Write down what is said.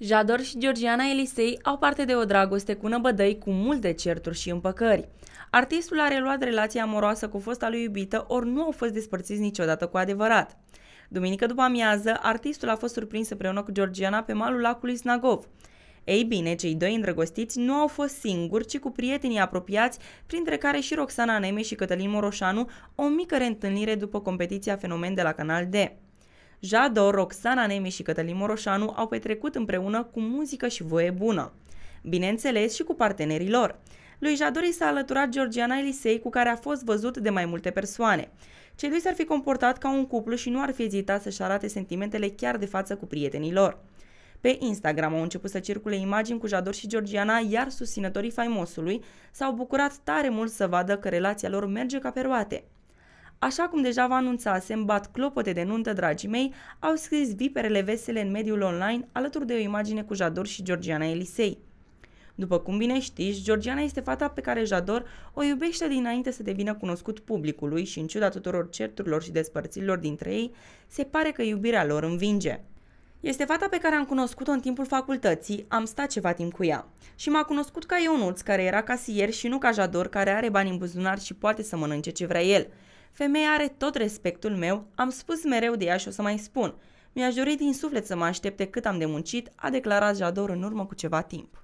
Jador și Georgiana Elisei au parte de o dragoste cu năbădăi cu multe certuri și împăcări. Artistul a reluat relația amoroasă cu fosta lui iubită, ori nu au fost despărțiți niciodată cu adevărat. Duminică după amiază, artistul a fost surprins împreună cu Georgiana pe malul lacului Snagov. Ei bine, cei doi îndrăgostiți nu au fost singuri, ci cu prietenii apropiați, printre care și Roxana Neme și Cătălin Moroșanu, o mică reîntâlnire după competiția Fenomen de la Canal D. Jado, Roxana Nemi și Cătălin Moroșanu au petrecut împreună cu muzică și voie bună. Bineînțeles și cu partenerii lor. Lui Jador i s-a alăturat Georgiana Elisei, cu care a fost văzut de mai multe persoane. Cei doi s-ar fi comportat ca un cuplu și nu ar fi ezitat să-și arate sentimentele chiar de față cu prietenii lor. Pe Instagram au început să circule imagini cu Jador și Georgiana, iar susținătorii faimosului s-au bucurat tare mult să vadă că relația lor merge ca pe roate. Așa cum deja vă anunțasem, bat clopote de nuntă, dragii mei, au scris viperele vesele în mediul online alături de o imagine cu Jador și Georgiana Elisei. După cum bine știți, Georgiana este fata pe care Jador o iubește dinainte să devină cunoscut publicului și în ciuda tuturor certurilor și despărțirilor dintre ei, se pare că iubirea lor învinge. Este fata pe care am cunoscut-o în timpul facultății, am stat ceva timp cu ea. Și m-a cunoscut ca Ionuț, care era casier și nu ca Jador, care are bani în buzunar și poate să mănânce ce vrea el. Femeia are tot respectul meu, am spus mereu de ea și o să mai spun. Mi-aș dori din suflet să mă aștepte cât am de muncit, a declarat Jador în urmă cu ceva timp.